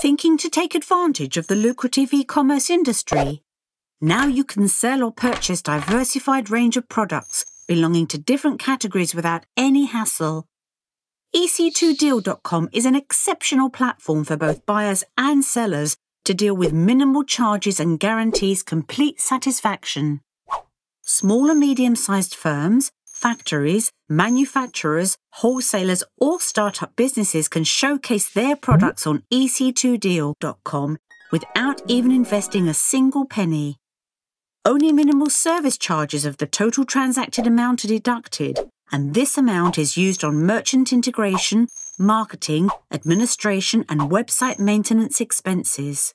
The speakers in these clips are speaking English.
Thinking to take advantage of the lucrative e-commerce industry? Now you can sell or purchase diversified range of products belonging to different categories without any hassle. EC2Deal.com is an exceptional platform for both buyers and sellers to deal with minimal charges and guarantees complete satisfaction. Small and medium sized firms, factories, manufacturers, wholesalers, or startup businesses can showcase their products on ec2deal.com without even investing a single penny. Only minimal service charges of the total transacted amount are deducted, and this amount is used on merchant integration, marketing, administration, and website maintenance expenses.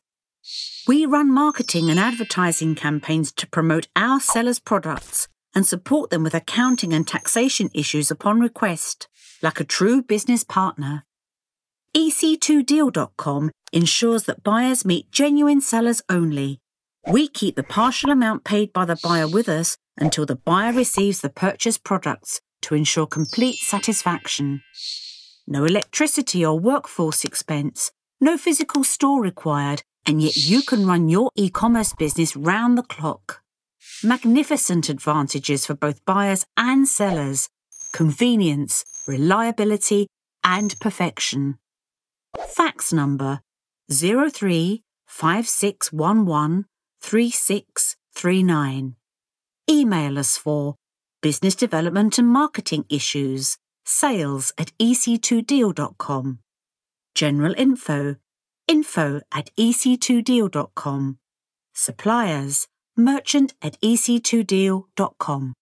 We run marketing and advertising campaigns to promote our sellers' products and support them with accounting and taxation issues upon request, like a true business partner. EC2Deal.com ensures that buyers meet genuine sellers only. We keep the partial amount paid by the buyer with us until the buyer receives the purchased products to ensure complete satisfaction. No electricity or workforce expense, no physical store required, and yet you can run your e commerce business round the clock. Magnificent advantages for both buyers and sellers convenience, reliability, and perfection. Fax number 0356113639. Email us for business development and marketing issues, sales at ec2deal.com. General info, info at ec2deal.com. Suppliers, merchant at ec2deal.com.